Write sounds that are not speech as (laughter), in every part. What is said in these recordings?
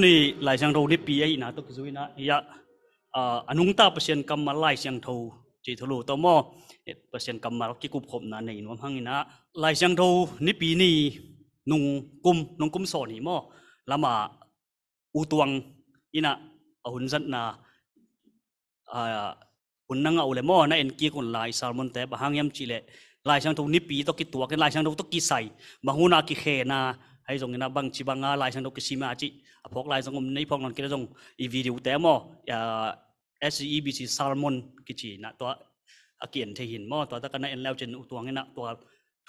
ni lai sang ro ni pi ai na to zui na ya à, anung ta pasien kam ma lai sang tho chi thulu to mo pasien kam ma ki kup khop na nei nom ina lai sang tho ni pi ni nung kum nung kum so ni mo lama u tuang ina ahun zat na à, a unnang au le mo na en ki kun lai salmon te ba hangyam chi le lai sang tho ni pi to ki tuak lai sang tho to ki sai mahuna ki khe na ให้ตรงนะบางชิบังอาลายสังดกชิมาจิพวกลายสังคมในพวกนั้นก็จะรงอีวีดีโอแต่มอเอ่อบีซีซาร์มอนกิจนะตัวอาเกียนเทหินมอตัวตะกันนเอ็นแล้วจนตัวงีนะตัว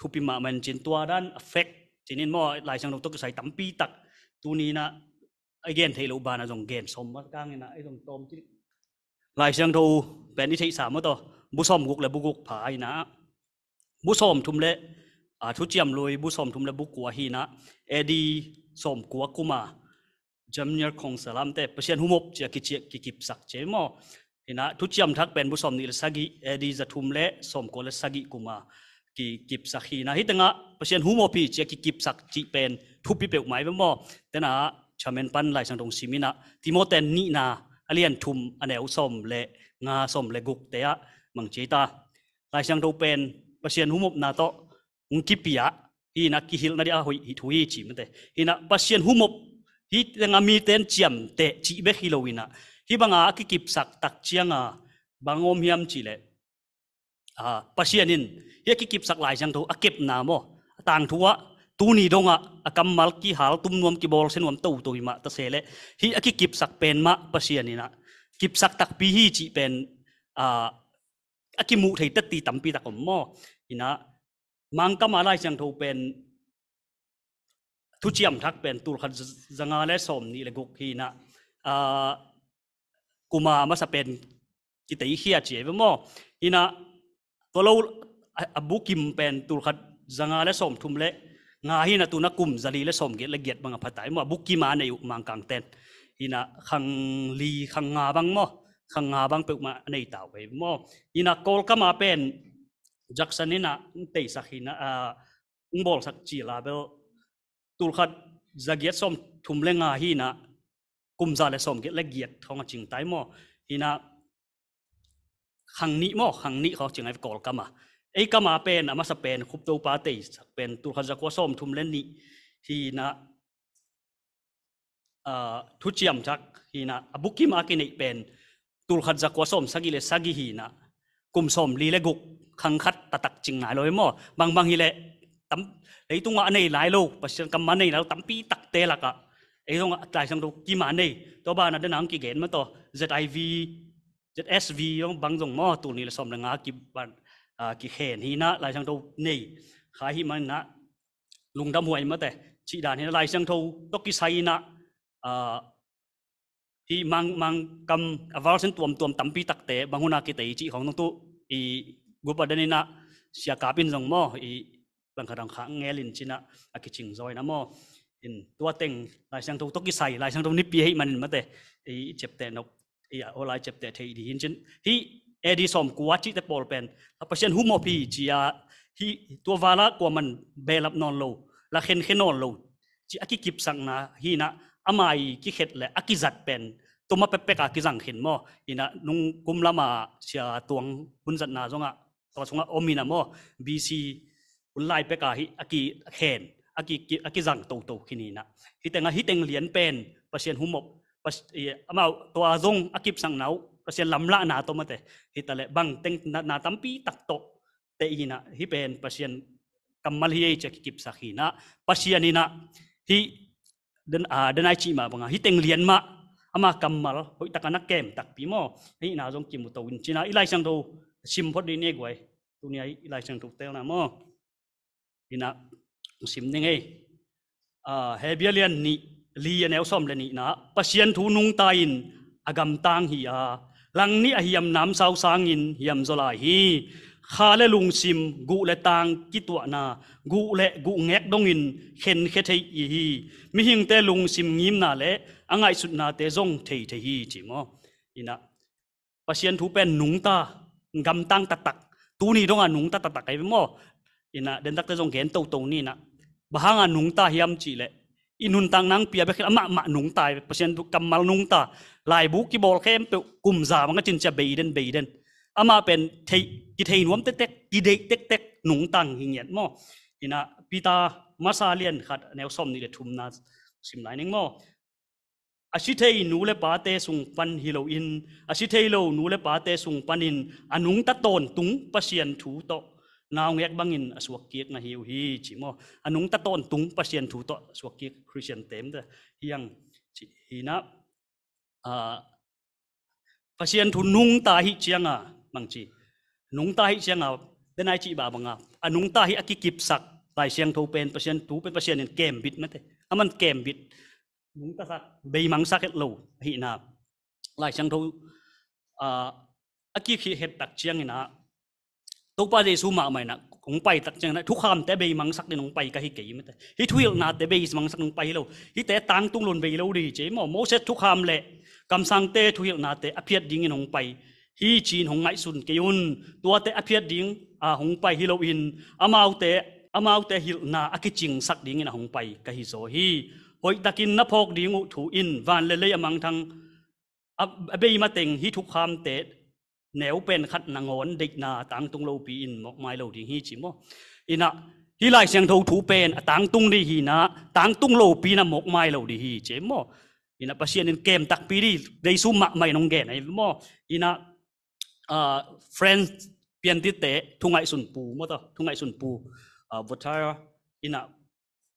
ทุพิมามันจนตัวด้านเฟกจีนินหมอลายสังดกตกใส่ตั้มปีตักตัวนี้นะไอเกนเทลูบานะตรงเกนสมมากลางนะไอตรงตอมจีลายเสียงทูเป็นนิทิสามตัวบุษมกุกและบุกุกผายนะบุษมทุมเละทุเจียมลุยบุสมทุมและบุกัวฮีนะเอดีสมกัวกุมาจำเนียของสลามแต่เปอร์เซียนหุมบเจียกิเจียกิกิบสักเจมอทีนะทุเจียมทักเป็นบุสมนิลสกิเอดีจะทุมและสมกัวและสกิกุมากิกิบสักฮีนะฮิตงะเปอร์เซียนหุมบพีเจียกิกิบสักจีเป็นทุบพีเปกไม้เป็นมอแต่นะชาเมนปันลหลสังตรงซิมินะทิโมเตนนีนาอาเลียนทุมอเนวสมและงาสมและกุกเตะมังเจตาลหลสังตรงเป็นเปอร์เซียนหุมบนาโตุงกิปยาฮีนักกิฮิลนาดิอาหุยฮิทุยจีมันเตฮีนักปัเชียนหุมบฮีแตงามีเตนจียมเตจีเบฮิโลวินะฮีบังอาคิกิปสักตักเชียงอาบังอมฮิมจีเลอาปัเชียนินฮีคิกิปสักหลายจังทุอักเก็บนามโอต่างทัวตูนีดงอาคัมมัลกิฮัลตุมนวมกิบอลเซนวมตูตุยมาตเซเลฮีอักกิปสักเป็นมาปัเชียนินะกิปสักตักปีฮีจีเป็นอาอักกิมูไทยตัดตีตัมปีตะกอมโมฮีนะมังก็มาไล่ชังทูเป็นทุเจิยมทักเป็นตูขัดจังอาและสมนี่เลยกุกีนะกูมามาสเป็นกิตติี้ียเจียไ่มอินะตัวเราอบุกิมเป็นตูขัดจังอาและสมทุมเละงาฮีนะตูนักกุมจารีและสมเกลเอียดบังอภัตไตมอบุกิมาในอมังกังเต็นอินะขังลีขังงาบังม่อขังงาบังเปิกมาในเต่าไปมอทีนะโกลก็มาเป็นจักสันนี่นะเตีสักหินะอ่้อบอลสักจีลาเบลตุลขัดจะเกียรติสมทุ่มเลงอาฮีนะกุมซาเลสมเกียรติเกียรติของจิงไตมอฮีนะขังนี้มอขังนี้เขาจึงไอ้กอลกามะไอ้กามาเป็นอมาสเปนคุปตูปาเตีสักเป็นตุลขัดจะกว่าสมทุ่มเลนีิฮีนะทุจริตจักฮีนะบุกิมากินเป็นตุลขัดจะกว่าสมสักิเลสักิฮีนะกุมสมลีเลกุก khăng khát ta tắc chừng lại lối mò bằng bằng hi lệ tắm ấy tung ngã này lại lâu và xem cầm mà này là tắm pi tắc tê là cả ấy tung ngã tại sang đâu kim mà này đó bà là đơn hàng kỳ ghén mà to ZIV ZSV ông bằng dùng mò tụ này là xong là ngã kỳ bản à kỳ hẹn hi na lại sang đâu này khá hi mà na lùng đâm hoài mà tệ chị đàn hi lại sang đâu đó kỳ say na à thì mang mang cầm vào sen tuồng tuom tắm pi tắc tê bằng hôn na kỳ tây chị không nông tu i gupa danina sia kapin zong mo i bangkarang kha ngelin china akiching zoi na mò, in à, tua teng lại sang to to ki sai lại sang to ni pi hei manin mate i chepte no i à, lại olai chepte thì đi hin chin hi edi som kuwa chi te pol pen a pasien humo pi chi a hi tua wala ko bè belap non lâu, là khen khen non lo chi aki kip sang na hi na amai ki khet le aki zat pen tuma pepe ka ki jang khin mo ina nung kum lama sia tuang hun zat na à. ตัวชงอมินามอบีซีอุนไลเปกาฮิอากีเขนอากีอากีจังโตโตขินีนะฮิตงฮิตงเลียนเป็นปัสเซียนหุมบปัสอามาตัวจงอากิบสังนาวปัสเซียนลำละนาตัวมาเตฮิตะเลบังเต็งนาตัมปีตักโตเตอีนะฮิเป็นปัสเซียนกัมมัลฮิเอจกิบสักฮินะปัสเซียนินะฮิเดินอาเดินไอจีมาบังฮิตงเลียนมาอามากัมมัลฮิตะกันักเกมตักปีมอฮินาจงกิมุตวินจีนาอีไลสังโตชิมพอดีนี่กวยตุนี้ไหลายชังถูกเตลนะมอทีนะ ชิมนี่ไงเฮเบียเลียนนี่ ลีแนวซอมเลยนี่นะปัศยนทูนุงตาอิน อากำตังฮีอาหลังนี้อาฮิยมน้ำสาวสางอินฮิยมโซลาฮีข้าและลุงชิมกูและตังกิตวนากูและกูแงกดงอิน เข็นเขท้อีฮี มิหิงแต่ลุงชิมยิมนาและอังไงสุดนา เตซงเทยเทีฮีจิมอ่ะอีนะปัศยนทูเป็นนุงตากำตังตะตักตูนี่ต้องอ่ะหนุงตะตะตักไอ้พี่โมอินะเดินตักตะจงเห็นโตตรงนี่นะบางอ่ะหนุงตาเฮียมจีเลยอินุนตังนังเปียไปขึ้นมาหมะหนุงตายเพราะฉะนั้นกำมาหนุงตาลายบุกกีบอลเข้มตัวกุมจามันก็จินจะเบียเดนเบียเดนอามาเป็นเทกิเทนวมเต็กเตกกิเดกเต็กเต็กหนุงตังหิเงียดโมอินะปีตามาซาเลียนขัดแนวส้มนี่เดทุ่มนาสิมไลนิงโมอาชีิตเฮนูเลปาเตสุงปันฮิโลอินอาชีิตเฮโลนูเลปาเตสุงปันอินอันุงตะตนตุงปะเชียนถูโตนาวงแยกบังอินสวกเกียกนะฮิวฮีจิมออันุงตะตนตุงปะเชียนถูโตสวกเกียกคริสเตียนเต็มเดฮียงิฮีนับอ่าปะเชียนถูนุงตาฮิเชียงอ่ะบังจีนุงตาฮิเชียงอ่ะเดินไอจิบาบังอ่ะอันุงตาฮิอักกิกิบสักไตเชียงทูเป็นปะเชียนถูเป็นปะเชียนเนี่ยเกมบิดนะเตะอ่ะมันเกมบิดมุ่งตาสักเบยมังสักเหตุหลีนาลายช่างทุอ่าอกิขีเหตุตักเชียงนะตุ๊กป้าเจสุมาใหม่นะคงไปตักเชียงนะทุกคำแต่เบยมังสักในนงไปก็ฮิเกียไม่แต่ฮิทุยนาแต่เบยมังสักนงไปเราฮิแต่ตังตุ้งลนเบยเราดีเจมอโมเสตทุกคำแหละคำสั่งเตทุยนาแต่อภิษดิ้งในนงไปฮิจีนของไงสุนเกยุนตัวแต่อภิษดิ้งอ่าของไปฮิโลอินอามาอุเตอามาอุเตฮิลนาอกิจิงสักดิ้งในนงไปกะฮิโซฮีโอ้ยตะกินนพกดีงูถูอินวานเลเลยอมังทางอเบยมาเต็งฮิทุกความเตะแนวเป็นขัดนางอนเด็กนาต่างตรงโลาปีอินหมอกไม้เราดีฮิจิมออินะฮิไลาเสียงทูถูเป็นต่างตรงดีฮีนะต่างตรงโลาปีนะหมอกไม้เราดีฮิจิมออินะภาษชาชนเกมตักปีรีได้ซุ่มหมาไม่นองแก่ไหนมออินะอ่าเฟรนด์เปลี่ยนทิเตะทุ่งไอสุนปูมอต่อทุ่งไอสุนปูอ่าวัตถะอินะ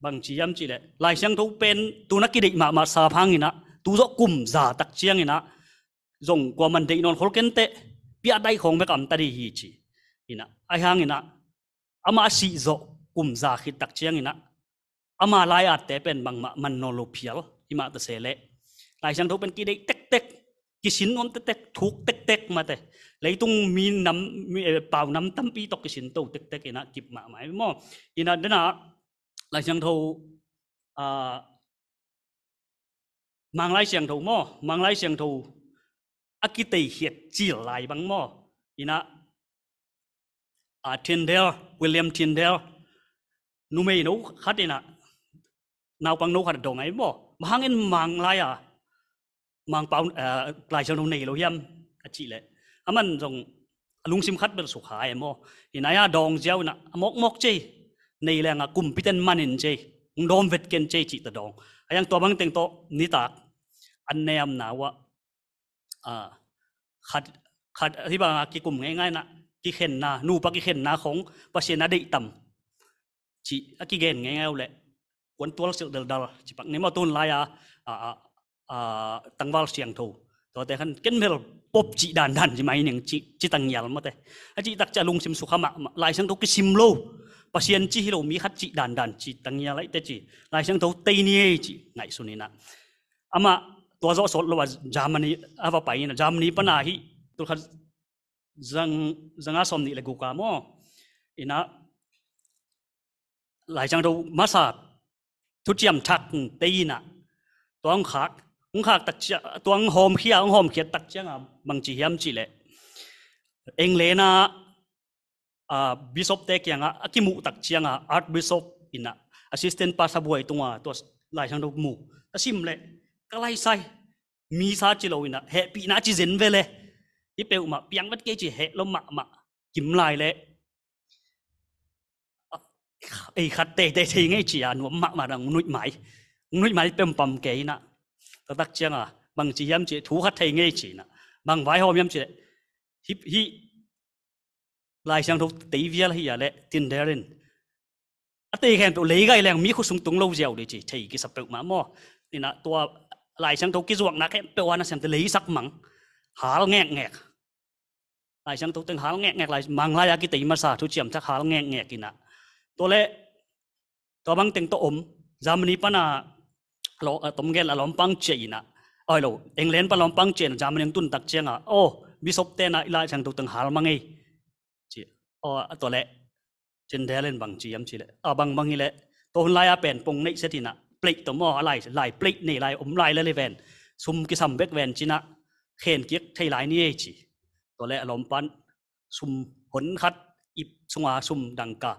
บางทีย้ำจีเลยลายเสียงทุกเป็นตัวนักกิจมามาสาพังอินะตัวกลุ่มสาตักเชียงอินะจงกว่ามันได้นอนคุกเกนเตะพิจาด้ของไม่กำตัดหีจีอินะไอหางอินะอามาสีจกกลุ่มสาขิตักเชียงอินะอามาลายอัตเตเป็นบางมามันนอนลิเอียลอิมาตเซเลลายเสียงทุกเป็นกิจเต็กเต็กกิสินนอนเต็กทุกเต็กเต็กมาเตะเลยต้องมีน้ำมีเปล่าน้ำตั้มปีตกกิสินตัวเต็กเต็กอินะกิบมาหมายมั่วอินะเดน่า là chẳng thù à, mang ờ, lại chẳng thù mò mang lại chẳng thù akite hiệt chỉ lại bằng mò ina à Tyndale William Tyndale nu mei nấu khát đi ina nào bằng nấu khát đồng ấy mò mà hàng in mang lại à mang bao à lại chẳng thù này lâu hiểm chỉ lệ à aman dòng lung sim khát bên sụp hại mò ina ya dong gieo na mok mok chi là nei la nga kumpiten manin che ngdom vet ken che chi ta hay ayang to bằng teng to nít ta anh ne nào, na wa a khat khat hi ba ki kum ngay ngai nà, ki khen na nu pa ki khen na khong pa se na dei tam chỉ, a ki ngay ngai ngau quấn quân tuol sự đờ, dal chỉ bằng nếu mà tuôn lai à à à tăng vào xiang thầu đó thế khăn kiến mèo pop chỉ đàn đàn chỉ máy những chỉ chỉ tăng nhiều mà thế chỉ đặc trả lùng sim sukha mà lại sang có cái sim lâu ปะเซียนจีฮิโรมีขัดจีดันดันจีตั้งยาไรแต่จีลายเสียงทัวเตนี่จีไงสุนีนะอามาตัวจอสดราว่าจามนีอาวไปนะจามนีปนาฮีตัวขัดจังจังอาสมนี่เลยกูกามออินะหลายจังทัวมาสาทุจยมทักตีนะตัวองขักองขักตักตัวองหอมเขียองหอมเขียยตักเจ้าบางจีเฮียมจีเลยเองเลนะ uh, bishop te kyanga ah, akimu tak chianga ah, archbishop ina assistant pastor boy tunga to lai sang mu asim le kalai sai mi sa chi lo ina he pi na chi zen le, i pe uma piang vat ke chi he lo ma ma kim lai le ai e khat te te thi ngai chi anu ma ma dang nui mai nui mai pem pam ke ina tak chianga bang chi yam chi thu khat thei ngai chi na bang vai hom yam chi hi hi lai sang thâu tí vial hi ya le tin derin ate khen to lấy gai lang mi khu sung tung lâu giàu để chỉ thấy cái sập bẹo mà mò thì là tua lại sang thâu cái ruộng nát em bẹo anh xem tôi lấy sắc mắng hál ngẹt ngẹt lại sang thâu từng hál ngẹt ngẹt lại mang lai cái tí mà xả thu chiếm chắc hál ngẹt ngẹt kì nà tôi lẽ tôi băng tiếng tôi ôm giam ni pana lo tôm gel là lom à, băng chê nà ơi lo england pa lom pang chê giam ni tun tắc chê à, ô bishop tên là lại sang thâu từng hál mang ấy ờ tôi lẽ trên thế lên bằng chỉ em chỉ lệ à ờ, bằng bằng hi lệ tổ hôn lai apen pong nấy sẽ thì nè plek tổ mò lại lại plek này lại ôm lại lên ven sum cái sầm bét ven chỉ nè khen kiếc thay lại ni chỉ tôi lẽ lom pan sum hỗn khát ip sung à sum đằng cả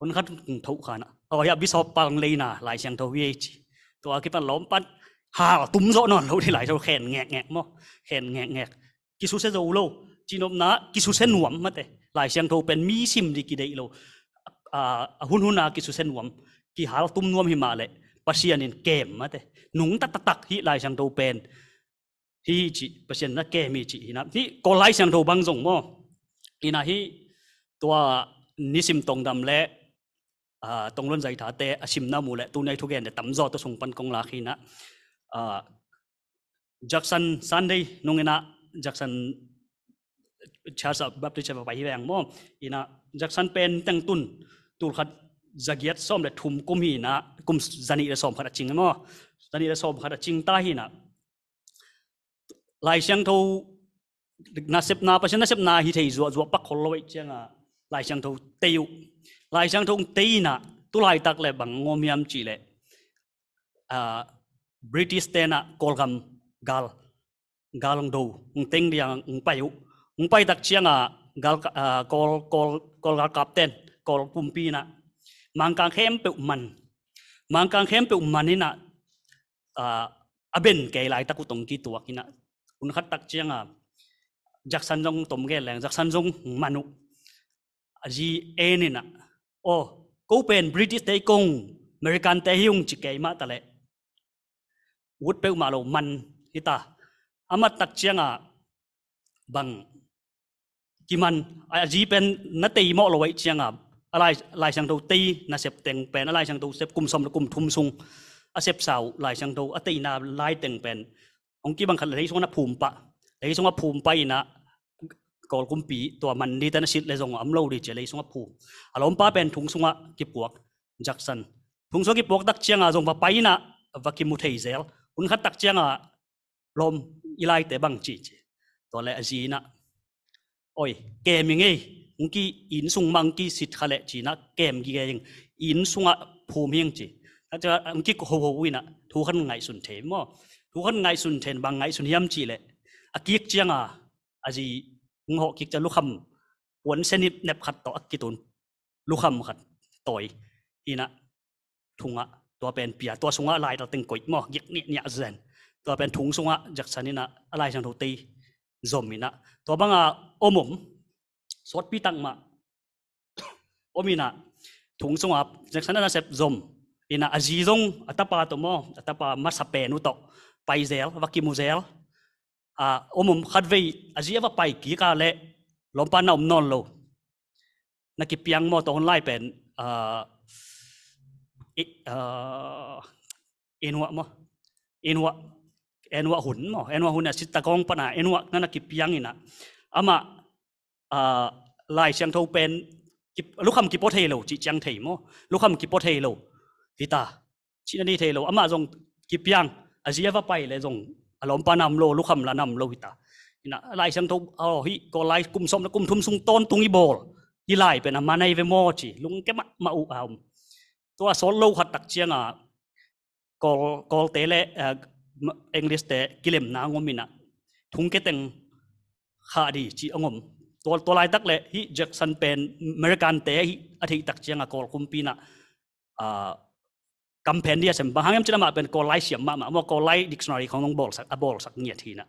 hỗn khát cùng thấu khả nè ờ bị bishop pang lên nà, lại sang thấu vi chỉ tổ cái phần lom pan hà túm rõ nọ lâu thì lại rồi khen ngẹt ngẹt mò khen ngẹt ngẹt, kí số sẽ dầu lâu chỉ nó ná kí số sẽ nuộm mất đấy ลายเสียงทูเป็นมีชิมดีกี่เดอยโลหุ่นหุ่นอากิสุเซนวมกี่หาลตุ้มนวมหิมาเลยปัสยานินเกมมาแต่หนุ่งตักตักฮิลายเสียงทูเป็นฮิจิปัสยานักเกมีจินะ ที่ก็ลายเสียงทูบังส่งมอกินาฮิตัวนิสิมตรงดำและตรงล้นใจถาเตอชิมนามูและตูในทุกแก่แต่ตำจอตัวส่งปันกองลาคีนะจักสันซันได้นงเงนะจักสันชาสับบับติชาไปแหวงมออีนะจากสันเป็นตั้งตุนตูขัดจากยัดส้มและทุ่มกุมหีนะกุมจันีและส้มขัดจริงมอจันีและส้มขัดจริงตาหีนะลายเชียงทูนาเซบนาประชัยนาเซบนาฮิเทยจววจัวปักคนลอยเชียงอ่ะลายเชียงทูเตียวลายเชียงทูตีนะตุลายตักเลยบังงอมยำจีเลยอ่า บริติสเตนะกอลกัม กาล กาลงดูงเต็งเดียงงไปอยู่งไปตักเชียงอ่ะกอลกอลกอลกอลกอลกับเต้นกอลปุ่มปีนะมังกางเข้มเปอุมันมังกางเข้มเปอุมันนี่นะอ่าอเบนแกไหลตะกุตงกี่ตัวกินะคุณขัดตักเชียงอ่ะจากสันจงตมแกแหลงจากสันจงมนุษย์จีเอนี่นะโอ้กูเป็นบริติชเตยกงอเมริกันเตยงจิเกยมาตะเลวุฒเปอุมาโลมันฮิตาอามาตักเชียงอ่ะบังกิมันอาจีเป็นนาตีมอลไว้เชียงอ่ะอะไรลายช่างตัวตีนาเสพเต็งเป็นอะไรช่างตัวเสพกลุ่มสมกลุ่มทุ่มซุงอาเสพสาวลายช่างตัวอตีนาลายเต็งเป็นองกี้บางคันเลยช่วงนั้นภูมิปะเลยช่วงว่าภูมิไปนะกอลกุมปีตัวมันดีแต่นสิทิดเลยส่งอัมเลดีเจเลยส่งภูมิอารมณ์ป้าเป็นทุงซุงว่ากิบวกจักสันทุงซุงกิบวกตักเชียงอ่ะส่งว่าไปนะวักกิมุเทยเซลคุณขัดตักเชียงอ่ะลมอีไลแต่บางจีจตัวเลยอาจีนะโอ้ยเกมยังไงงกี้อินสุงมังกี้สิทธะเลจีนะเกมกี่ยังอินสุงะภูมิยังจีถ้าจะงกี้โ็หัววินะทุกขันไงสุนเทมอทุกขันไงสุนเทนบางไงสุนยำจีเละอกิกจียงอ่ะอาจีงหกิกจะลุคคำวนเสนิทเน็บขัดต่ออักกิตุนลุคคำขัดต่อยอีนะทุงอ่ะตัวเป็นเปียตัวสุงอ่ะลายตัวตึงกอยมอเยกเนี่ยเนี่ยเซนตัวเป็นถุงสุงอ่ะจากันิดนะอะไรสังทุตี zoom ina ตัวบังอาอมมสวดพิตังมาอมินะถุงสงอาเจากายนั้นเซฟ zoom ina อาจีจงอัตปาตัวโมอัตปามาสเปนุตไปเซลวักิมูเซลอาอมมขัดเวอาจีเอว่าไปกี่กาเล่ลมปานอมนอนโลนักพิยังโมตอนไลเป็นอ่าอ่าอินวะโมอินวะเอนวะหุนเนาะเอนวะหุนเนี่ยสิตะกองปะนาเอนวะนั่นกิบยังอินะอามา่าลายเชียงเทาเป็นกิบลูกคำกิบโพเทโลจีเชียงเทโมลูกคำกิบโพเทโลกีตาจีนันดีเทโลอามาจงกิบยังอาเจียฟไปเลยจงอารมณ์ปานำโลลูกคำละนำโลกีตาอนะลายเชียงเทูเอาฮิก็ลายกุ่มสมและกุ่มทุ่มสุงต้นตุงอีโบลยี่ลายเป็นอามาในเวโอจีลุงแกมามาอุเอาตัวสอนโลหัดตักเชียงอ่ะก็ก็เตะเลยเอ่อเอ็งลิสเตกิเลมนางมินะทุงเกตังขาดีจีองมตัวตัวไลตักเละฮิจักสันเป็นอเมริกันเตะฮิอธิตักเจียงกอลคุมปีนะอ่ากัมเพนเดียสมบางแั่งจะมาเป็นกอลไลเสียมมามาว่ากอลไลดิกชันนารีของน้องบอลสักบอลสักเนียทีนะ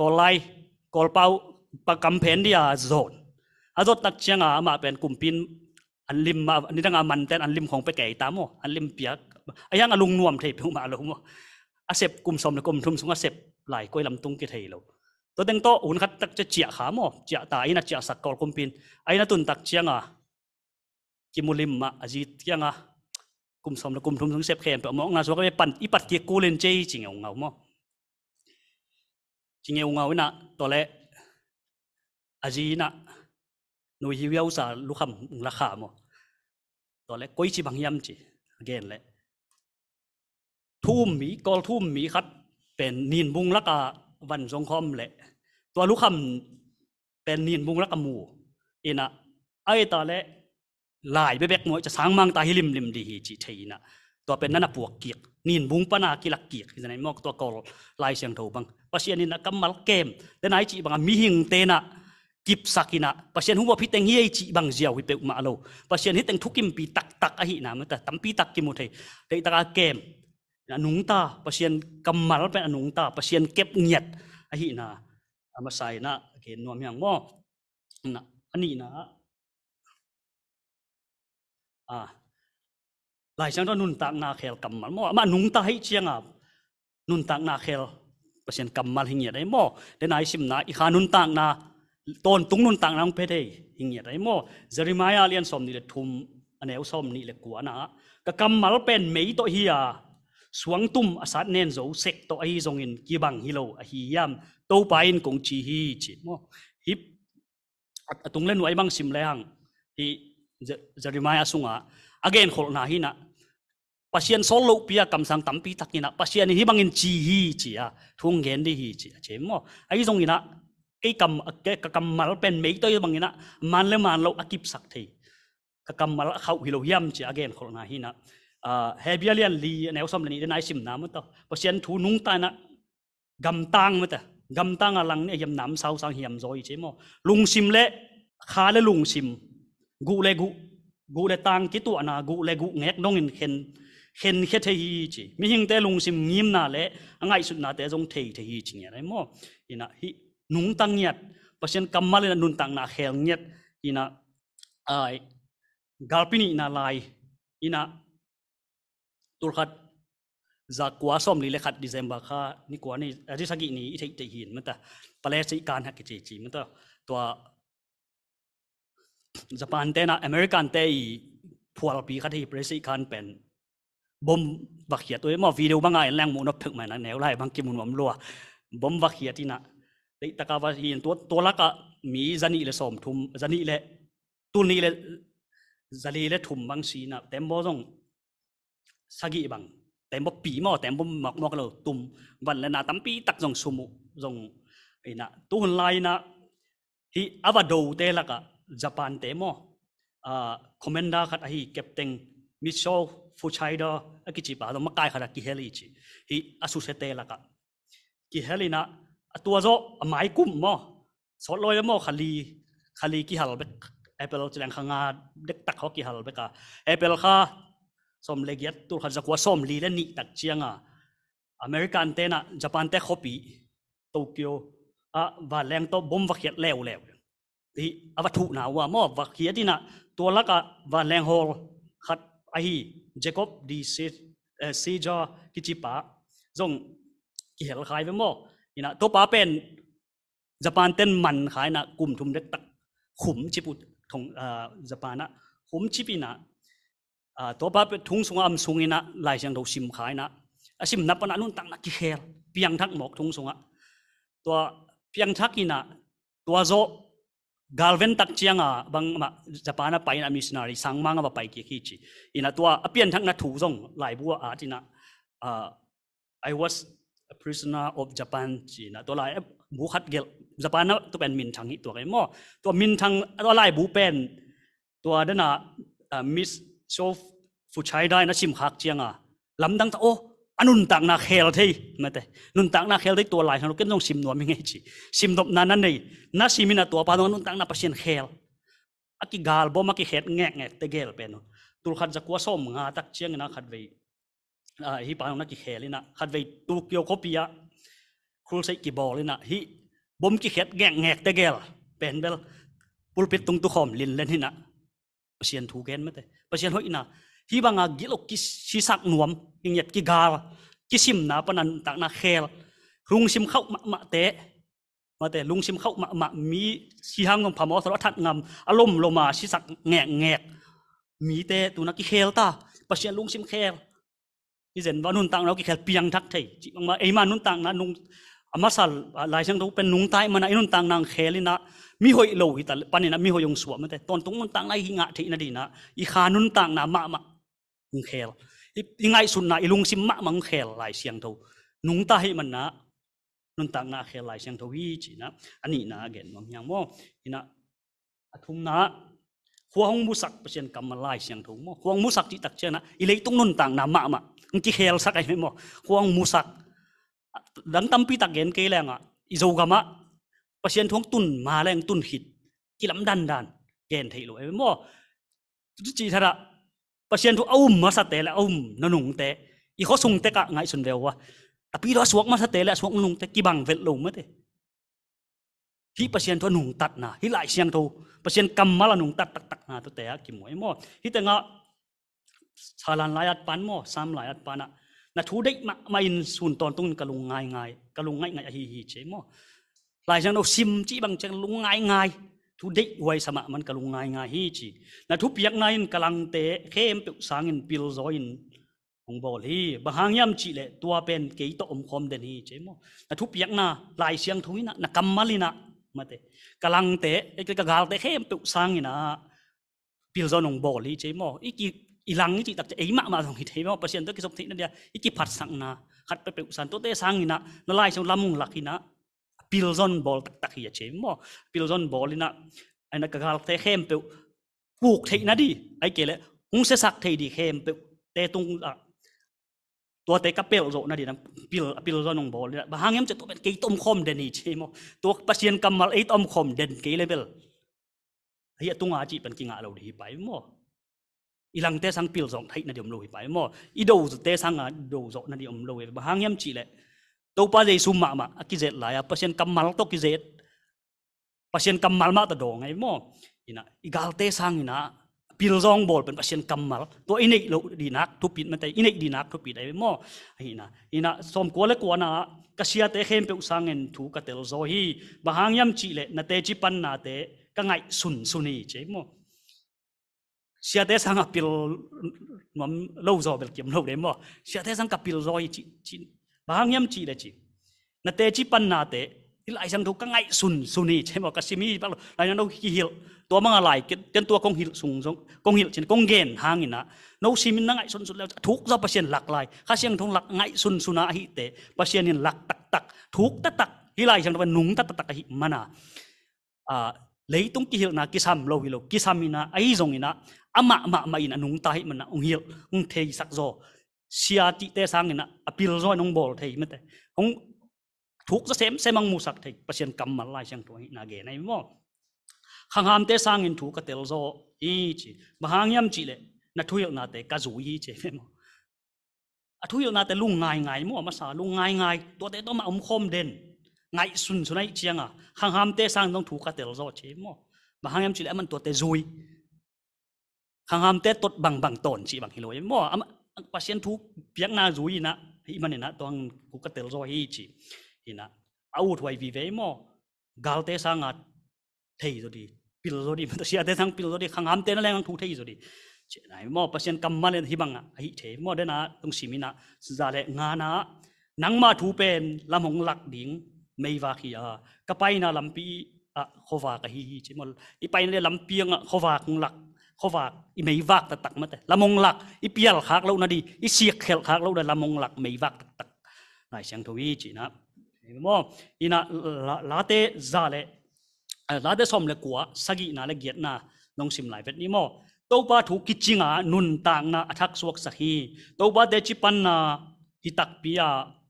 กอลไลกอลเปาปะกัมเพนเดียโซนอาโซตักเจียงอ่ะมาเป็นกลุ่มปีนอันลิมมาอันนี้ต้องอามันแต่อันลิมของไปแก่ตามอ่ะอันลิมเปียกไอ้ยังอลุงนวมเทพมมาลงอ่ะ asep kum som na kum thum sunga sep lại quay lam tung ki thei lo to deng to un khat tak cha chia kha mo chia ta ina chia sak kol kum pin aina tun tak chianga kimulim à. à gì aji à. ngà, cùng som na cùng thum sung sep khem pe mo nga so ka pan i pat ki kulen chei ching ngau ngau mo ching ngau ngau na to le gì na nuôi hiu yêu xa lu kham là kha mò. to lẽ, koi chỉ bằng yam chỉ, again lẽ. ทุ่มมีกอลทุ่มมีคัดเป็นนินบุงละกะวันสงคอมแหละ ตัวลูกคำเป็นนินบุงละกะหมูอินะไอตาและหลายเบเบกมวยจะสางมังตาฮิลิมลิมดีฮีจิเทนะตัวเป็นนั่นปวกเกียกนินบุงปนากิลักเกียกที่ไหนมอกตัวกอลลายเสียงโถบังปัียานินะกัมมัลเกมและไหนจีบังมีหิงเตนะกิบสักินะปัียนหัวพิเตงเฮียจีบังเจียวฮิเปอุมาโลปัียานฮิเตงทุกิมปีตักตักอหินะมันแต่ตั้มปีตักกิมุเทเดตากเกมอนุงตาปเชียนกำมัลเป็นอนุงตาปเชียนเก็บเงียดอหินาอามาใส่นะเกณฑนวมอย่างม่อนะอันนี้นะ อ่า หลายช่างตอนนุนตากนาเคลกำมัลม่อมาหนุงตาให้เชียงอ่ะนุนตากนาเคลปเชียนกำมาหิเงียดได้ม่อเดนายสิมนาอีขานุนตากนาตอนตุงนุนตากนางเพดหิเงียดได้ม่อเจริมายาเลียนสมนี่เลยทุมอันเอวสมนี่เลยกัวนะก็กำมัลเป็นเมยตัวเฮีย suang tum asat nen zo sek to ai zong in ki bang hi lo a hi yam to pa in kong chi hi chi à, à, mo hi atung len wai bang sim le hang hi jeremiah sunga again khol na hi na pasien sol lo pia kam sang tam pi takina pasien hi bang in chi hi chi a thung gen di hi chi a che mo ai zong ina cái cầm à, cái cầm mal pen mấy tới bằng ina man le man lo akip sak thì cầm mà nó khau hi lo yam chi again khol na hi na hebelian li ne som ni na sim nam to pasian thu nung ta na gầm tang ma ta gam tang a à lăng này yam nam sau sang hiam rồi. che mo lùng sim le khá là lùng sim gu le gu gu le tang cái tu na gu le gu ngẹt nong in khen khen khe the hi chi mi hing te lùng sim ngim na le angai su na te giống thei the hi chi ne dai mo ina hi nung tang nyat cầm mà lên nun tang na khel nyat ina ai galpini na lai ina ตุลขัดจากกัว่อมลีเลขัดดิเซมบาค่านี่กัวนี่อาทิตย์สกินี้อิทิจะหินมันแต่ปเลสิการหักกิจจีมันแต่ตัวญี่ปุ่นเตนะอเมริกันเตอีพัวปีคัดที่ปเลสิการเป็นบมบักเขียตัวมอวีดีโอบางไงแรงมูนพึกมานะแนวไล่บางกิมุนวมรัวบมบักเขียที่น่ะติดตะกาวาหินตัวตัวละก็มีจันนี่เลยสมทุมจันนี่เลยตัวนี้เลยจันนี่เลยทุมบางสีน่ะเต็มบ่ตรง sagi bằng tem bo pi mo tem bo mok mok lo tum van la na tam pi tak jong sumu jong ina tu hun lai na hi avado te la ka japan te mo a à, komenda khat à hi captain miso fu chai do à akichi pa do makai khara ki heli chi hi asu se te la ka ki heli na atua zo mai kum mo so loi mo khali khali ki hal bek apple chang khanga dek tak ho ki hal beka apple kha som legiat tur khazak wa som li le ni tak chianga america te na japan te copy tokyo a va leng to bom va khiat lew lew ti awa thu na wa mo va khiat dina tua laka va leng hol khat a hi jacob di se eh, se jo ki chi pa zong ki hel khai ve mo ina to pa pen japan ten man khai na kum thum dek tak khum chi put thong japan na khum chi pi na ตัวบ้าปทุ่งสงอามสงเงินะลายเสียงเราซิมขายนะอาิมนับปนันนุ่นตั้งนักกิเคลเพียงทักหมอกทุ่งสงะตัวเพียงทักกินะตัวโซกาลเวนตักเชียงอ่ะบางมาจะปานะไปนะมิสนารีสังมังอ่ะไปกี่ขีจีอินะตัวเพียงทักนัถูซงหลายบัวอาจินะ I was a prisoner of Japan จีนะตัวลายบุคัดเกลี่ปุ่นะตัวเป็นมินทังอีตัวไอ้หม้อตัวมินทังตัวลายบุเป็นตัวเดน่ามิสโซฟูชายได้นะชิมคักเชียงอ่ะลำดังตะโอ อนุนตักนาเคลที่มาแต่นุนตักนาเคลที้ตัวลายทางเรากินต้องชิมนัวมิงไยจีชิมดบนานั่นนี่นาชิมินาตัวปานนุนตักนาปัสยัเคลอากิกาลบอมากิเห็ดแงงแงกเตเกลเป็นตุลขัดจะกัวส้มงาตักเชียงนะขัดไวอ่าฮิปานุนักิเคลินะขัดไปตุเกียวคบียะครูใส่กิบอลินะฮิบอมกิเห็ดแงงแงกเตเกลเป็นเบลปุลปิดตรงตุขอมลินเล่นนี่นะปเชียนทูแกนไม่เตะปเชียนหอยน่ะที่บังอากิลกิชิสักนวมยิงยัดกิกาลกิซิมนะปนันตักนักเคลลุงซิมเข้ามาเตะมาเตะลุงซิมเข้ามามามีสีหังของพมอสรทัดงามอารมณ์ลมาชิสักแงะแงะมีเตะตัวนักกิเคลตาปเชียนลุงซิมเคลนี่เห็นว่านุนตังเรากิเคลเปียงทักไทยจิบมาเอมานุนตังนะนุงอามาสัลลายเชิงตัวเป็นนุงตายมันนะนุนตังนางเคลินะ mi hoi lo hi tal panina mi hoi yong suam te ton tung tang lai hi nga thi na di na i khanun tang na ma ma ung khel i ngai sun na ilung sim ma mang khel lai siang tho nung ta hi man na nun tang na khel lai siang tho hi chi na ani na gen mang yang mo ina athum na huang mu sak pasien kam ma lai siang tho mo huang mu sak ti tak chena i lei tung nun tang na ma ma ung ti khel sak ai mo huang mu sak dan tam pi tak gen ke la nga i zo ga ma ปะเชียนทวงตุนมาแรงตุนขิดกิลำดันดันเกนไทยลวยมอจุจีทระปะเชียนทุอุ่มมาสเตละอุ่มนนุงเตะอีเขาส่งเตกะไงสุนเดียววะแต่พี่เราสวกมาสเตละสวกนุงเตกี่บังเวทลงมั้ยเตะที่ปะเชียนทวนุงตัดนะที่หลายเชียงทูปะเชียนกำมาละนุงตัดตักตักนะตัวเตะกีหมวยมอที่แต่งะชาลันหลายอัดปันมวซ้ำหลายอัดปันอะนะทูได้มาอินสุนตอนตุงกะลุงงไงกะลุงงไงอง่ะฮีฮีเฉยมวลายจังเราซิมจีบางจังลุงง่ายง่ายทุเด็กไวัสมะมันกะลุงง่ายง่ายฮีจีนะทุบยักนายนกำลังเตะเข้มเปียสางินปิลซอยินองบอลฮีบางหางย่ำจีเลยตัวเป็นเกยตอมคอมเดนฮีเจมอนะทุบยักนาลายเสียงทุยนะนะกำมาลินะมาเตะกำลังเตะไอ้กะกาลเตะเข้มเปียสางินะปิลซอยนองบอลฮีเจมอ อีกีอีหลังนี่จีตักจะไอ้มากมาตรงนิ้เทมอเปอร์เซ็นต์ตัวกิสมทินั่นเดียอีกีผัดสังนาขัดไปเปียกสันตัวเตะสังนะนลายชงลำมุงหลักินะ pilzon ball tak tak hi a che mo pilzon ball ina aina ka gal the khem pe puk thei na đi ai kể lệ hung se sak thei Di khem pe te tung a tua te ka pel zo na di na pil pil zo nong bol ba hang em che to ben ke tom khom den ni che mo to pasien kamal ei tom khom den ke level hi tunga chi pen kinga lo đi pai mo ilang te sang pil zong thai na di om lo pai mo i do te sang a do zo na di om lo e. ba hang em chi le tàu pa dây sum mà mà cái dệt lại à pasien cầm mal to cái dệt pasien cầm mal mà ta đồ ngay mò ina igal te sang ina pil zong bol pen pasien cầm mal to inik lo dinak tu pit mate inik dinak tu pit ai mò ina ina som ko le ko na kasia te khem pe usang en thu ka tel zo hi bahang yam chi le na te chi pan na te ka ngai sun suni che mò sia te sang apil ngom lo zo bel kim lo de mò sia te sang kapil zo chi bahang yam chi da chi na te chi pan na te il ai sang do ka ngai sun suni che mo ka simi pa la na no hi hil to ma lai ke ten to kong hil sung song kong hil chen kong gen hang ina no simin na ngai sun sun la thuk za pasien lak lai kha siang thong lak ngai sun suna hi te pasien in lak tak tak thuk tak tak hi lai sang do nung tak tak hi mana à lấy tung kí hiệu na kí sam lâu hiệu kí sam ina ai zong ina ama ama ama ina nung tai mana ung hiệu ung thei sắc gió chị te sang ina apil zoi nong bol thei mate ong thuk sa sem semang musak thei pasien kam mal lai sang toi na ge này mo hàng hàm te sang in thu ka tel ý i mà hàng yam chi lệ, na thuyel na te cá zu ý che fe mo a thuyel na te lung ngai ngai mo mà sao lung ngai ngai to te to mà ông khom den ngai này chiang chianga hàng hàm te sang nong thu ka tel zo che mo bahang yam chi le man to te zui khang ham te tot bang bang ton chi bang hiloi mo ang pasien thu piang na zui na hi man na toàn cú ka tel rồi hi chỉ hi na au thwai vì vậy mo gal te sang at thei zo di pil zo di ta sia te sang pil rồi đi khang ham te na lang thu thei zo di che nai mo pasien kam man hi bằng à, hi the mo de na tong si mi na za le nga na nắng ma thu pen lam hong lak ding mei wa khi à ka pai na lam pi a à, khowa ka à, hi hi chi mo i pai le lam piang khowa kung lak ขวากอีไม่วากตะตักมาแต่ละมงหลักอีเปียลคักเรานาดีอีเสียกเขลคักเราได้ละมงหลักไม่วากตักตักนายเชียงทวีจีนะนมออีน่ะลาเตซาเลลาเตสมเลกัวสกีน่ะเลเกียนาะน้องสิมไหลเป็นนี่มอตัวป้าถูกกิจงานุนต่างนาทักสวกสักฮีตัวป้าเดชิปันนาฮิตักปีย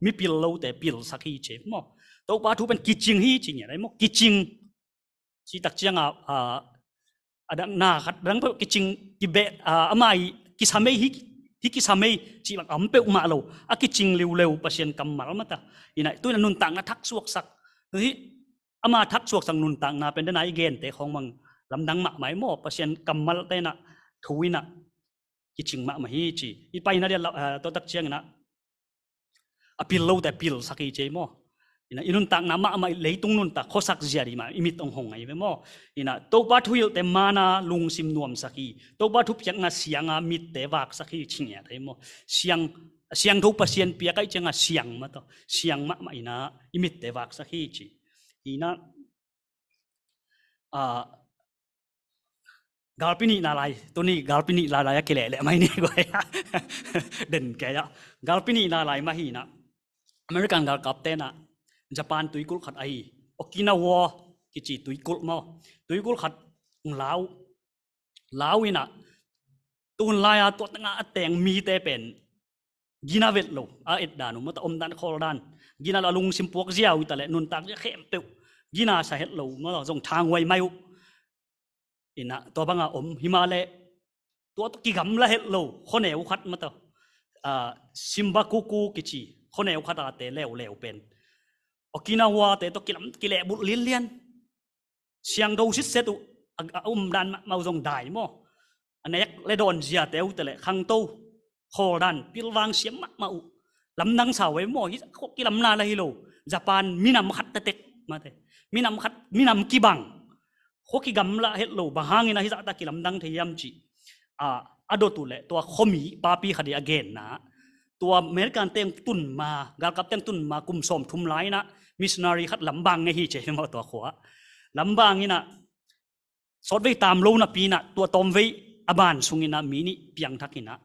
มิปิลเลวแต่ปิลสักฮีเชฟมอตัวป้าถูกเป็นกิจงฮีจริงอย่ยงไรมอกิจงที่ตักเจียงอ่าอดนาดังเพกิจิงกิเบอามายกิสามัยฮิฮิกิสามัยชีบังอัมเปอุมาโลอักิจิงเลวเลวปัสยนกรรมมารมาตาอีนัยตัวนันนุนต่างนะทักสวกสักทีอามาทักสวกสังนุนต่างนาเป็นด้านไหนเกณฑ์แต่ของมังลำดังหมักหมายมอปัสยนกรรมมารแต่นะทวินะกิจิงมาหมายจีอีไปนั่นเดียวตัวตักเชียงนะอภิลโลแต่ภิลสักอีเจมอ ina inun tak nama ama leitung nun tak khosak ziari ma imit ong hong ai mo ina to ba thu te mana lung sim nuam saki to ba thu pyak nga sianga mit te wak saki chingya te mo siang siang thu pasien pia kai changa siang ma to siang ma ma ina imit te wak saki chi ina a galpini na lai to ni galpini la la ya kele le mai ni go (laughs) ya den ke ya galpini na lai ma hi na american gal kaptena ญี่ปุ่นตุยกุลขัดไอโอกินาวะกิจิตุยกุลมอ ตุยกุลขัดอลาว ลาวินะตุนลายตัวตั้งอาแตงมีแต่เป็น กินาเวทโลอาเอ็ดดานุมาตอมดานคอร์ดานกินาลาลุงสิมพวกเจ้าวิตาเลนุนตังจะเข้มเปวกินาสาเหตุโลมาตราสงทางไว้ไม่อุอินะตัวบังอาอม หิมาเลตัวตุกิกำละเหตุโลคนเอวขัดมาตออาซิมบากูกูกิจิคนเอวขัดอาเตเลวเลวเป็น Okinawa te to kilam kile bul lien liên siang đâu sít setu um dan mau dòng đại mo anh le don zia te u te le khang tô hồ đàn pil vang xiêm mắt mau lắm năng sao ấy mo kilam na la hilo Japan minam khát te tek mà thế minam khát minam ki bang khó ki gam la hết lo bahangin na hi ta kilam dang thei yam chi à ado tu le tua khomi papi khadi again na tua merkan tem tun ma gal kap tem tun ma kum som thum lai na มิชนารีคัดลำบางไงฮีเจมาตัวขวาลำบางนี่นะสดไว้ตามลูลนะปีนะตัวตอมไว้อบานสุงินะมีนี่เพียงทักนินะ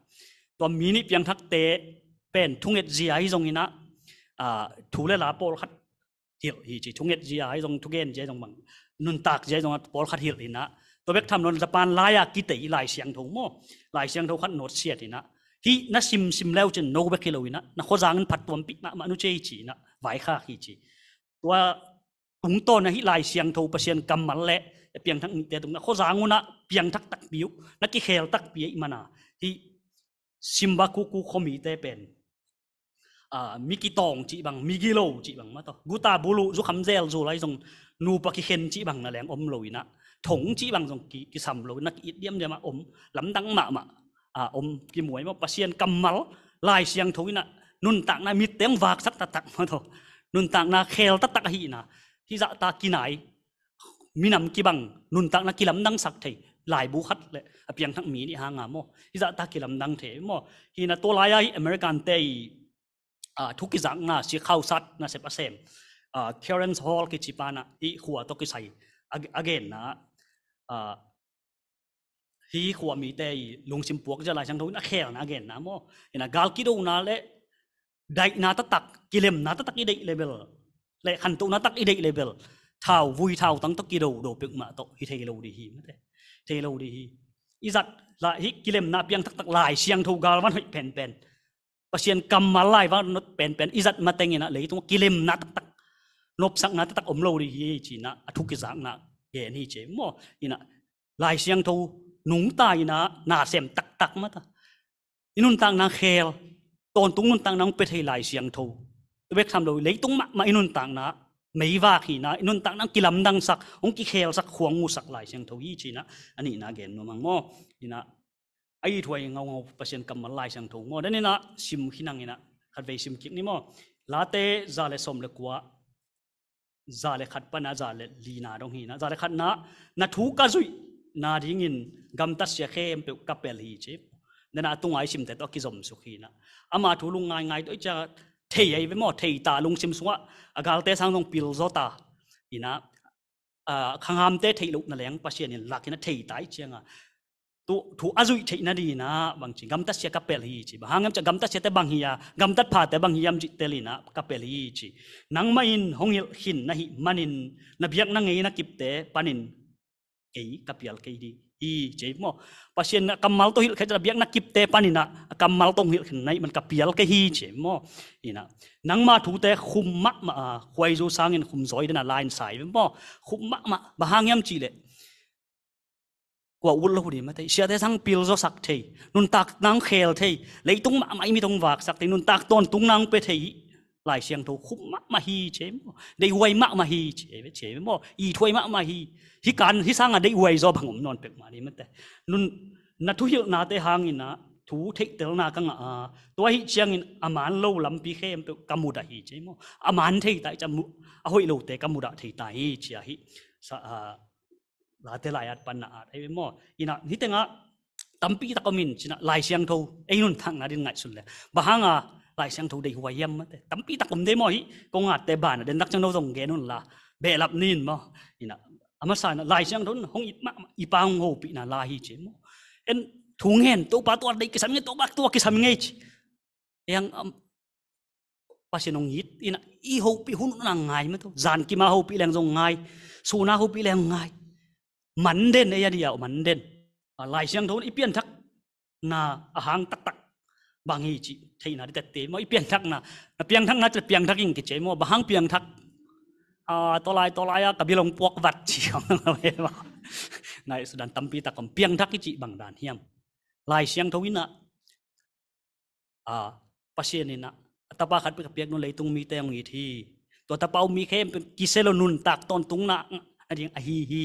ตัวมีนี่เพียงทักเตะเป็นทุ่งเอ็ดจีไอทรงนินะาถูเลลาปอลคัดเหี่ยวฮีเจทุ่งเอ็ดจีไอทรงทุเกนเจีทรงบังนุนตากเจีทรงปอลคัดเหี่ยวนินะตัวเบกทำนนสะปานลายกิเตอหลายเสียงถงม่อหลายเสียงถงคัดโนดเสียดนินะฮีนัชิมซิมแล้วจนโนเบกเฮโลวินะนักโคจางนั้นผัดตัวปิดมามนุเจีจีนะไหวข้าฮีจีตัวตุงต้นนะฮิลายเสียงทูประเสียนกำมันเละเปียงทักแต่ตรงนั้นเขาจางุนะเปียงทักตักบิวนักกิเคลตักเปียอิมานาที่ซิมบาคุคุคมีเตเป็นอ่ามิกิตองจีบังมิกิโลจีบังมาต่อกูตาบุลุจุคำเซลจูไรจงนูปะกิเคนจีบังนั่นแหละอมลอยนะถงจีบังจงกิกิสัมลอยนักอิดเดียมจะมาอมลำดังมามาอ่าอมกิมวยมาประเสียนกำมันลายเสียงทูนะนุ่นตักนะมีเต็มวากสักตักมาต่อ nun tang na khel ta tak hi na hi za ta ki nai mi nam ki bang nun tang na ki lam dang sak thei lai bu khat le a piang thang mi ni ha nga mo hi za ta ki lam dang the mo hi na to lai ai american te a thu ki zang na si khau sat na se pa sem a Karen's hall ki chipana i khua to ki sai again na a hi khua mi te lung sim puak ja lai sang thon a khel na again na mo ina gal ki do na le đại na tất tắc kỳ lem na tất tắc ý định level lại hẳn tụ na tắc ý định level thảo vui thảo tăng tất kỳ đầu đồ bực mà tộc hi thầy lâu đi hi mất thế thầy lâu đi hi ý giặt lại hi kỳ lem na biang tất tắc lại siang thâu gà văn hội bèn bèn và siang cầm mà lại văn nó bèn bèn ý giặt mà tên nghe na lấy tung kỳ lem na tất tắc nộp sang na tất tắc ống lâu đi hi chỉ na à, thu cái dạng na hiện hi chế mò ý na lại siang thâu núng tai na na xem tắc tắc mất ta inun tăng na khel ตอนตุงนุนตังนังเปิทไหลเสียงทูเวกทำเราเลยตุงมาอินุนตังนะไม่ว่าขีนะอินุนตังนังกิลำดังสักองกิเคลสักขวงงูสักไหลเสียงทูยี่จีนะอันนี้นะเกณฑ์มังมอนี่นะไอ้ถวยเงาเงาเปอร์เซ็นตกำมันไหลเสียงทูมอนั่นนี่นะชิมขีนังนี่นะขัดไปชิมกิ๊กนี่มอลาเต้ซาเลสมเลกัวซาเลขัดปนาซาเลลีนาตรงนีนะซาเลขัดนะนัทูกะจุยนาดิ้งินกำตัดเสียเข้มเปกับเปลีจี nên là tung ai sim tết cái dòng suk nè, na à, ama thu lung ngai ngai tôi cha thầy ấy với mọ thầy ta lung sim suwa agal te sang long pil zota nè, à khang ham te thei lục na leng pasien in lakina thei tai chenga tu thu azui thầy na à. đi nè, bằng chi gam ta sia kapel hi chi ba hangam cha gam ta sẽ te bang hi ya à, gam tat pha te bang hi yam chi te li na kapel hi chi nang ma in hong hil hin na hi manin na biếc na ngei na kịp tế panin cái ei kapel cái đi i mo pasien na kamal to hil khe jara biak na kipte panina kamal tong hil khin nai man kapial cái hi che mo ina nang ma thu te khum ma quay à, khwai sang nên khum zoi dena line sai mo khum ma bà bahang em chỉ lệ, qua ul lo đi mà thấy, sia thấy sang pil zo sak thei nun tak nang khel thei leitung ma mai mi tung vạc sak te nun tak ton tung nang pe thei lại xiang thâu khúc mắt mà hi chế đây quay mắt mà hi chế với chế với mò y thôi mắt mà hi hi can hi sang ở đây quay do bằng ông non bẹt mà đi mất đấy nun na thu hiệu na tê hang in na thu thích tớ na căng à tôi hi chiang in à lâu lắm pi khem bẹt cam mu đã hi chế mò à thấy tại chăm mu à hội lâu tê cam mu đã thấy tại hi chia à hi sa à là thế lại at pan na at ấy mò ina hi tiếng ngã tâm pi ta có mình chỉ là lại xiang thâu ấy nun thằng na đi ngại xuống lẹ bà hang à lại sang thủ địch hoài yếm tấm pi tắc cũng thế mọi công ngạt tệ bản đến đắc chẳng đâu dòng cái nó là bệ lập nín mà ina ama sa là lại sang don không ít ma ipa hong ho pi na la hi che mo en thung hen to pa to dai kisam nge to bak to bác sĩ nông pasinong hit ina i ho pi hun na ngai ma to zan ki ma ho pi leng jong ngai su na ho pi leng ngai man den đây ya dia man den lai sang don i pian thak na hàng tak tak บางีจีเทียนาดิแต่เตมอเปียงทักนะเปียงทักนะจะเปียงทักยิ่งกิจเจมอบางเปียงทัก อ่าตัวลายตัวลายกับบิลงพวกวัดจชียงองไรวานายสุดันตัมปีตะกมเปียงทักกิจบางด่านเฮียม ลายเสียงทวินะอ่าปัสเซนินะตาปาขัดไปกับเปียกนู่นเลยตรงมีแต่งอีทีตัวตาเปามีเข้มเป็นกิเซลนุนตักตอนตรงน้ะอันนี่อฮีฮี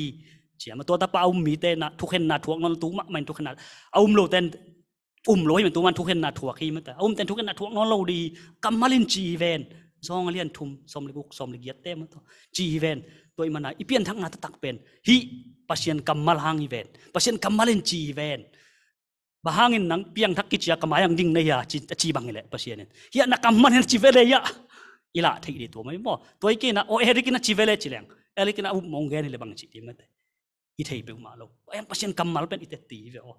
เฉียมาตัวตาเปามีแต่นะทุกเห็นนะทวกนั่นตุ้มะมันทุกขนาดเอามโลเตน um lối mình tu man thuốc hen nát thuốc khi mất ta um tên thuốc hen nát thuốc nó lâu đi cầm malin chi ven song liên thum som le buk som le giết tem mất chi ven tôi mà na ipian thang nát ta tak pen hi pasien cầm mal hang ven pasien cầm malin chi ven in nang piang thak kichia kamayang ding này à, chỉ chi bang le pasien hi na kam man hen chi ve le à? ila thai đi tu mới mò. tôi kia na o erik na chi ve le chi leng erik na um mong gen le bang chi ti mất i thai pe ma lo em pasien cầm mal pen ite ti ve o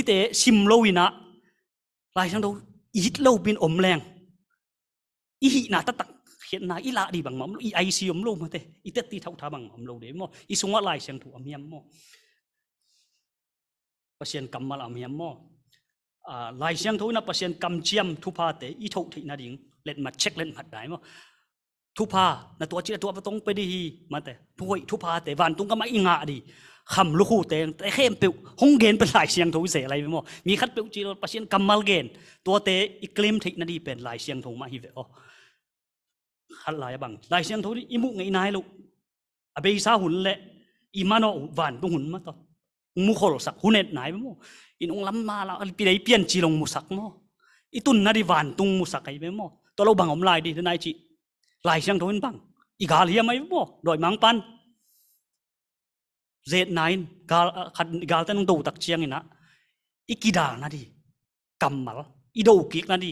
ที่เตชิมโลวินะลายช่างเราอีทโลบินอมแรงอีหินาตะตักเขียนนาอีละดีบางมังอีไอซีอมโลมาเตอีเตตีเท่าท่าบางมัมโลเดมออีสงว่าลายช่างถูกอมยมมอปเชียนกรรมมาลามยมมอลายช่างถูนนะปเชียนกำเจียมทุพาเตอีทุกทีนาดิงเล่นมาเช็คเล่นผัดได้มัอทุพาในตัวจีตัวประตงไปดีมาแต่ทุยทุพาแต่วันตรงก็มาอิงะดีคำลูกคู่เตงแต่เข้มเปิ้วหงเกนเป็นลายเสียงถูเสียอะไรไม่หมดมีคัดเปิ้วจีโร่ปัชเชนกำมมัลเกนตัวเตอีกลิมทิกนั่นดีเป็นลายเสียงถูมาฮิเวอคัดลายบังลายเสียงถูนี่อิมุไงนายลูกอเบยซาหุนและอิมานอวานตุงหุนมาต่อมุขลสักหุนเอ็ดนายไม่หมดอินองลำมาแล้วปีใดเปลี่ยนจีลงมุสักหมดอีตุนนาดีวานตุงมุสักไอไม่หมดตัวเราบังอมลายดีทนายจีลายเสียงถูนีบังอีกาลียไม่หมดโดยมังปัน Z9 gal ờ, gal tan do tak chiang ina ikida na di kammal ido kik na di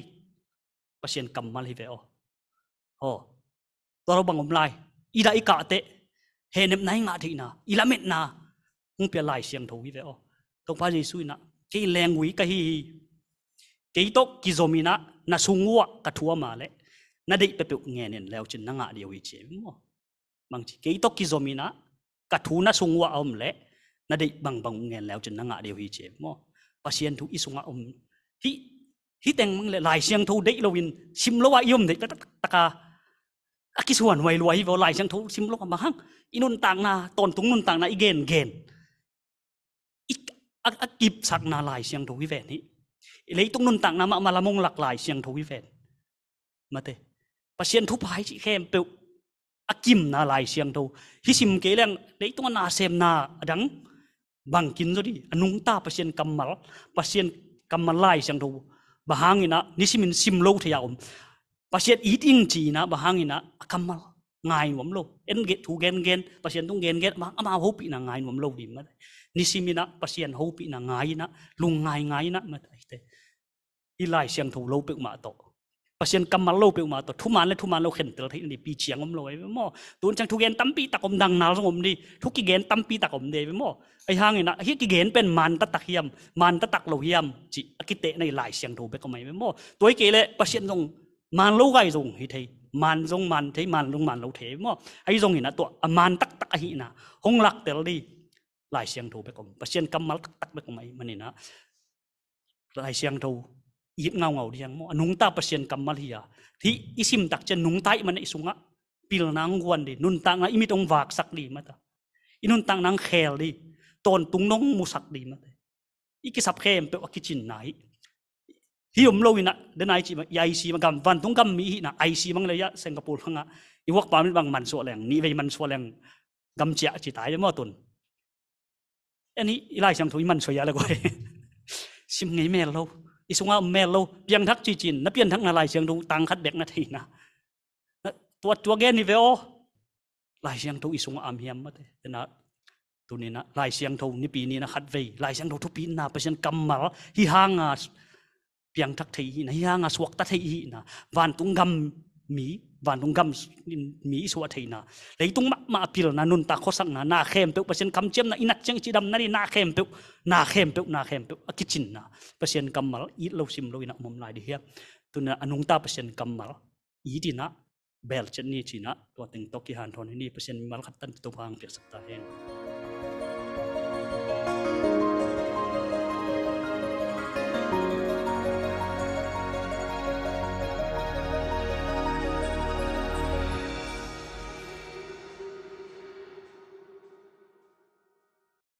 pasien kammal hi ve o ho toro bangom lai ida ika te he nem nai nga thi na met na hung pia lai siang tho hi ve o tong pa jesu na ke leng wi ka hi ke to kizomina na sungwa ka thua ma le na dei pe pe ngen nen leo chin na nga di wi che mo mang chi ke to kizomina กะทูน่าสงวะอมเละนาดิบังบังเงินแล้วจนนังอาเดียวฮีเจมั้งปัยนทุอิสงวะอม ที่ที่แตงมึงเลยลายเสียงทูเด้เราวิน ชิมละวะยมเด็กตะตะกาอากิสวนไวรวยเวลายเสียงทูชิมละกมาหังอินุนต่างนาตอนตุงนุนต่างนาอีเกนเกนอีอากิบสักนาลายเสียงทูวิเวนนีเลยตุงนุนต่างนามามาละมงหลากหลายเสียงทูวิเวนมาเตปัายันทุพายชีเข้มเปล akim na lai siang tho hi sim ke lang dei tong na sem na adang bang kin zori anung ta pasien kamal pasien kamal lai siang tho bahangina nisimin sim lo thaya om pasien eating chi na bahangina kamal ngai nom lo en ge thu gen gen pasien tung gen gen ma ama ho pi na ngai nom lo dim ma nisimina pasien ho na ngai na lung ngai ngai na ma te ilai siang tho lo pe ma to pasien kamal lo pe uma to thuman le thuman lo khen tel thai ni pi chiang om loi mo tun chang thu gen tampi takom dang nal song om ni thu ki gen tampi takom de mo ai hang na hi ki gen pen man ta tak hiam man ta tak lo hiam chi akite nei lai siang tho pe ko mai mo toi ke le pasien jong man lo gai jong hi thai man jong man thai man long man lo the mo ai jong ina to a man tak tak hi na hong lak tel li lai siang tho pe kom pasien kamal tak tak pe ko mai mani na lai siang tho ยิบเงาเงาเดียงมอนุงตาเปอร์เซ็นกรกำมาเลียที่อิสิมตักเจะนุงไตมันอสุงะปิลนางวันดีนุนตังนะอิมิตองวากสักดีมาตาอินุนตังนางเคลดี ตอนตุงน้องมุสักดีมาตาอีกิสับเคมเปอกิจินไหน ที่ผมเลวินะเดินไอจีมาไอซีมังกำวันตุงกำมีนะไอซีมังเลยะสิงคโปร์ฮังอ่ะอีวกปามิบังมันสวแรงนี่เวมันสวแรงกำเจียจิตายมวตุนอันนี้ไล่ฉังถุยมันสวยอะไรกว่าชิมไงแม่เรา isunga melo piang thak chi chin na piang na lai siang dung tang khat dek na thi na tua tua ge veo lai siang thu isunga am hiam ma tu ni na lai siang thu ni pi ni na khat ve lai siang thu thu pi na pa sian kam mar hi hanga piang thak thei na hi hanga suak ta thei na van tung gam mi วันนุ่งกำมีสวัตินะเลยตุ้งมามาพิลนะนุนตาโคสังนะนาเข้มเปียวเปอร์เซนต์คำเจมนะอินัดเจงจีดำนั่นนาเข้มเปียวนาเข้มเปียวนาเข้มเปียวกิจินนะเปอร์เซนต์กำมาลอีเลวซิมเลวอินักมุมนายดีเฮียตุนะนุ่งตาเปอร์เซนต์กำมาลอีดีนะเบลเจนนี่จีนะตัวตึงตอกิฮันทอนนี่เปอร์เซนต์มาลขัดตันตัวพังเพียสตตาเฮน